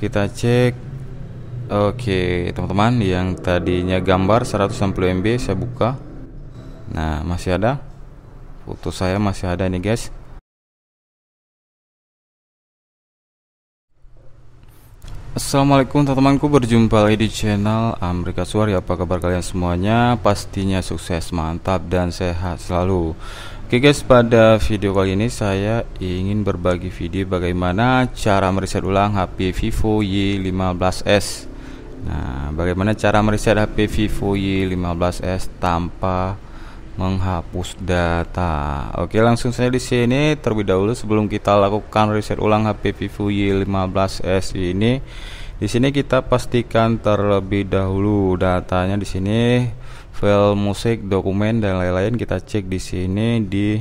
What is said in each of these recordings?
kita cek oke teman-teman yang tadinya gambar 160 MB saya buka nah masih ada foto saya masih ada nih guys Assalamualaikum teman-temanku berjumpa lagi di channel Amerika Suari apa kabar kalian semuanya pastinya sukses mantap dan sehat selalu Oke okay guys, pada video kali ini saya ingin berbagi video bagaimana cara mereset ulang HP Vivo Y15s. Nah, bagaimana cara mereset HP Vivo Y15s tanpa menghapus data. Oke, langsung saja di sini terlebih dahulu sebelum kita lakukan reset ulang HP Vivo Y15s ini di sini kita pastikan terlebih dahulu datanya di sini file musik, dokumen dan lain-lain kita cek di sini di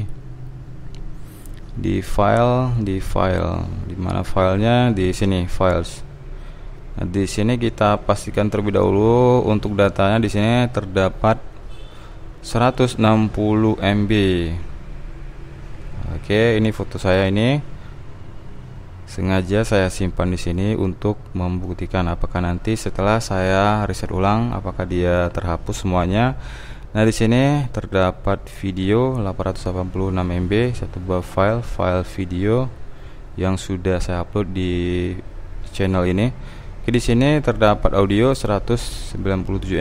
di file, di file. Di mana filenya? Di sini files. Nah, di sini kita pastikan terlebih dahulu untuk datanya di sini terdapat 160 MB. Oke, ini foto saya ini. Sengaja saya simpan di sini untuk membuktikan apakah nanti setelah saya riset ulang apakah dia terhapus semuanya. Nah, di sini terdapat video 886 MB satu buah file file video yang sudah saya upload di channel ini. Oke, di sini terdapat audio 197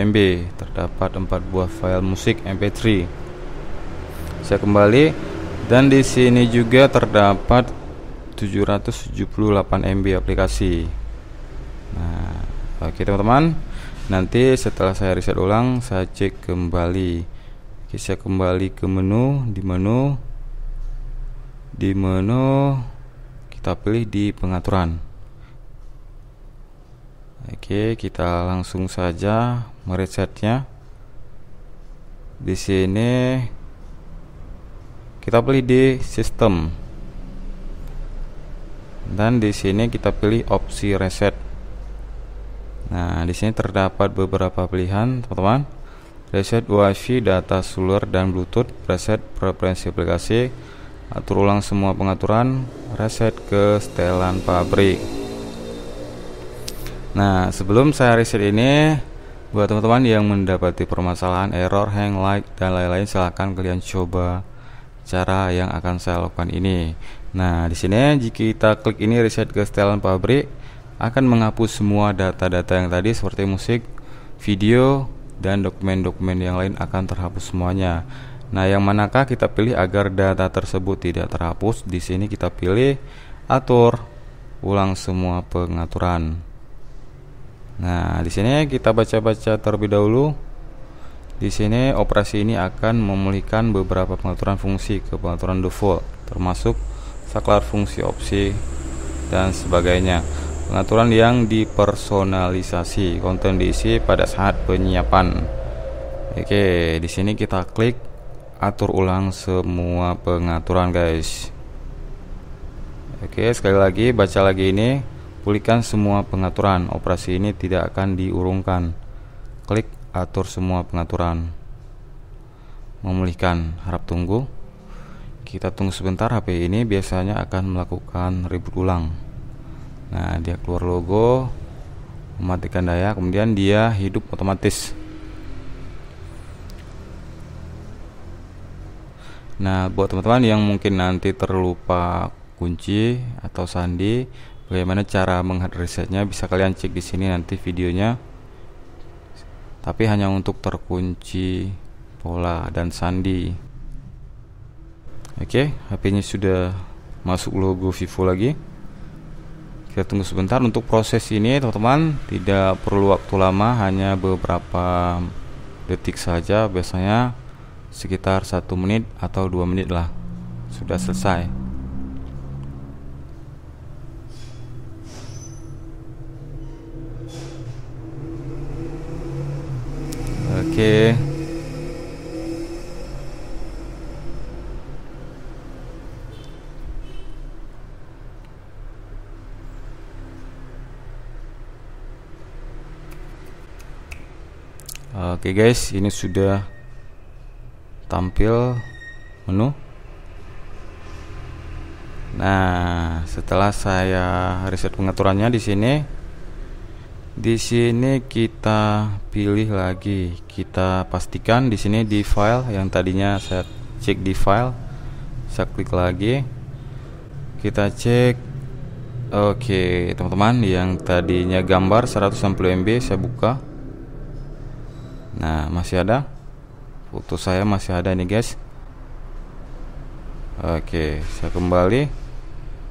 MB, terdapat empat buah file musik MP3. Saya kembali dan di sini juga terdapat 778 MB aplikasi nah oke teman-teman nanti setelah saya reset ulang saya cek kembali oke, saya kembali ke menu di menu di menu kita pilih di pengaturan oke kita langsung saja meresetnya di sini kita pilih di sistem dan di sini kita pilih opsi reset. Nah, di sini terdapat beberapa pilihan, teman-teman. Reset wi data seluler dan Bluetooth, reset preferensi aplikasi, atur ulang semua pengaturan, reset ke setelan pabrik. Nah, sebelum saya reset ini, buat teman-teman yang mendapati permasalahan error, hang light dan lain-lain, silahkan kalian coba cara yang akan saya lakukan ini Nah, di sini jika kita klik ini reset ke setelan pabrik akan menghapus semua data-data yang tadi seperti musik, video, dan dokumen-dokumen yang lain akan terhapus semuanya. Nah, yang manakah kita pilih agar data tersebut tidak terhapus? Di sini kita pilih atur ulang semua pengaturan. Nah, di sini kita baca-baca terlebih dahulu. Di sini operasi ini akan memulihkan beberapa pengaturan fungsi ke pengaturan default termasuk saklar fungsi opsi dan sebagainya pengaturan yang dipersonalisasi konten diisi pada saat penyiapan oke di sini kita klik atur ulang semua pengaturan guys oke sekali lagi baca lagi ini pulihkan semua pengaturan operasi ini tidak akan diurungkan klik atur semua pengaturan memulihkan harap tunggu kita tunggu sebentar HP ini biasanya akan melakukan reboot ulang nah dia keluar logo mematikan daya kemudian dia hidup otomatis nah buat teman-teman yang mungkin nanti terlupa kunci atau sandi bagaimana cara menghad resetnya bisa kalian cek di sini nanti videonya tapi hanya untuk terkunci pola dan sandi Oke, okay, HP-nya sudah masuk logo Vivo lagi. Kita tunggu sebentar untuk proses ini, teman-teman. Tidak perlu waktu lama, hanya beberapa detik saja. Biasanya sekitar satu menit atau dua menit lah. Sudah selesai. Oke. Okay. Oke guys, ini sudah tampil menu. Nah, setelah saya reset pengaturannya di sini di sini kita pilih lagi. Kita pastikan di sini di file yang tadinya saya cek di file. Saya klik lagi. Kita cek Oke, teman-teman yang tadinya gambar 160 MB saya buka nah masih ada foto saya masih ada nih guys oke saya kembali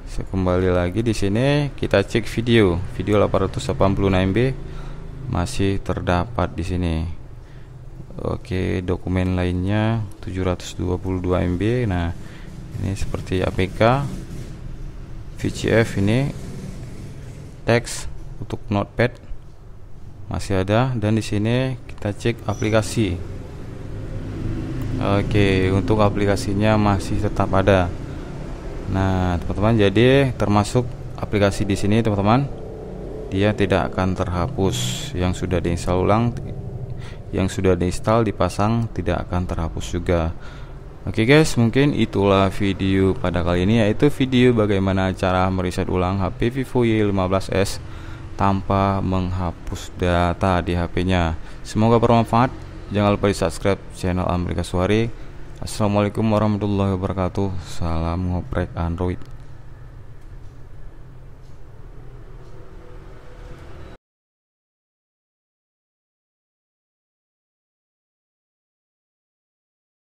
saya kembali lagi di sini kita cek video video 886 MB masih terdapat di sini oke dokumen lainnya 722 MB nah ini seperti APK VCF ini teks untuk notepad masih ada dan di sini kita cek aplikasi Oke untuk aplikasinya masih tetap ada nah teman-teman jadi termasuk aplikasi di sini teman-teman dia tidak akan terhapus yang sudah diinstal ulang yang sudah diinstal dipasang tidak akan terhapus juga Oke guys, mungkin itulah video pada kali ini yaitu video bagaimana cara mereset ulang HP Vivo Y15s tanpa menghapus data di HP-nya. Semoga bermanfaat. Jangan lupa di-subscribe channel Amerika Suari. Assalamualaikum warahmatullahi wabarakatuh. Salam ngoprek Android.